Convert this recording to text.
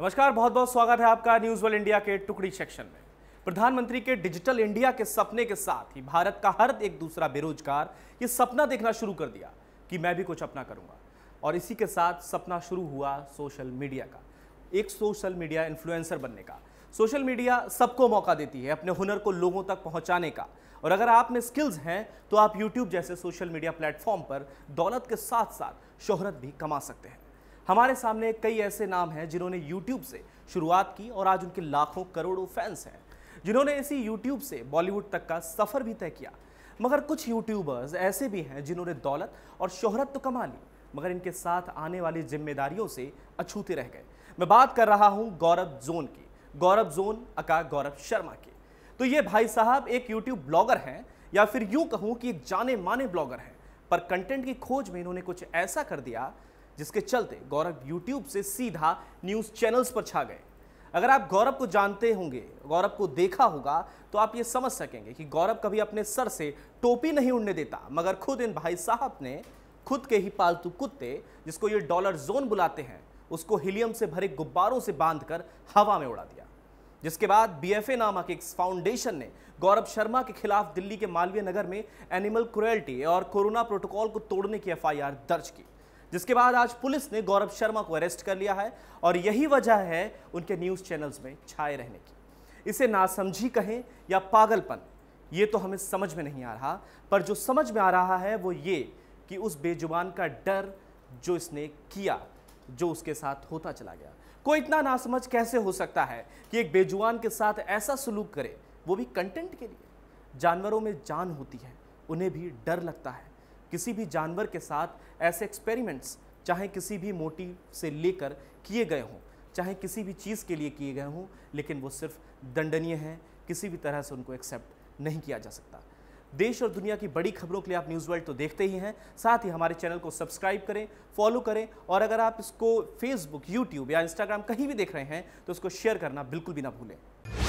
नमस्कार बहुत बहुत स्वागत है आपका न्यूज वर्ल्ड इंडिया के टुकड़ी सेक्शन में प्रधानमंत्री के डिजिटल इंडिया के सपने के साथ ही भारत का हर एक दूसरा बेरोजगार ये सपना देखना शुरू कर दिया कि मैं भी कुछ अपना करूंगा और इसी के साथ सपना शुरू हुआ सोशल मीडिया का एक सोशल मीडिया इन्फ्लुएंसर बनने का सोशल मीडिया सबको मौका देती है अपने हुनर को लोगों तक पहुंचाने का और अगर आप में स्किल्स हैं तो आप यूट्यूब जैसे सोशल मीडिया प्लेटफॉर्म पर दौलत के साथ साथ शोहरत भी कमा सकते हैं हमारे सामने कई ऐसे नाम हैं जिन्होंने यूट्यूब से शुरुआत की और आज उनके लाखों करोड़ों फैंस हैं जिन्होंने इसी यूट्यूब से बॉलीवुड तक का सफ़र भी तय किया मगर कुछ यूट्यूबर्स ऐसे भी हैं जिन्होंने दौलत और शोहरत तो कमा ली मगर इनके साथ आने वाली जिम्मेदारियों से अछूते रह गए मैं बात कर रहा हूँ गौरव जोन की गौरव जोन अका गौरव शर्मा की तो ये भाई साहब एक यूट्यूब ब्लॉगर हैं या फिर यूँ कहूँ कि एक जाने माने ब्लॉगर हैं पर कंटेंट की खोज में इन्होंने कुछ ऐसा कर दिया जिसके चलते गौरव यूट्यूब से सीधा न्यूज़ चैनल्स पर छा गए अगर आप गौरव को जानते होंगे गौरव को देखा होगा तो आप ये समझ सकेंगे कि गौरव कभी अपने सर से टोपी नहीं उड़ने देता मगर खुद इन भाई साहब ने खुद के ही पालतू कुत्ते जिसको ये डॉलर जोन बुलाते हैं उसको हीलियम से भरे गुब्बारों से बांधकर हवा में उड़ा दिया जिसके बाद बीएफए नामक एक फाउंडेशन ने गौरव शर्मा के खिलाफ दिल्ली के मालवीय नगर में एनिमल क्रुएल्टी और कोरोना प्रोटोकॉल को तोड़ने की एफआईआर दर्ज की जिसके बाद आज पुलिस ने गौरव शर्मा को अरेस्ट कर लिया है और यही वजह है उनके न्यूज़ चैनल्स में छाए रहने की इसे नासमझी कहें या पागलपन ये तो हमें समझ में नहीं आ रहा पर जो समझ में आ रहा है वो ये कि उस बेजुबान का डर जो इसने किया जो उसके साथ होता चला गया कोई इतना नासमझ कैसे हो सकता है कि एक बेजुबान के साथ ऐसा सलूक करे वो भी कंटेंट के लिए जानवरों में जान होती है उन्हें भी डर लगता है किसी भी जानवर के साथ ऐसे एक्सपेरिमेंट्स चाहे किसी भी मोटिव से लेकर किए गए हों चाहे किसी भी चीज़ के लिए किए गए हों लेकिन वो सिर्फ दंडनीय हैं किसी भी तरह से उनको एक्सेप्ट नहीं किया जा सकता देश और दुनिया की बड़ी खबरों के लिए आप न्यूज़ वर्ल्ड तो देखते ही हैं साथ ही हमारे चैनल को सब्सक्राइब करें फॉलो करें और अगर आप इसको फेसबुक यूट्यूब या इंस्टाग्राम कहीं भी देख रहे हैं तो इसको शेयर करना बिल्कुल भी ना भूलें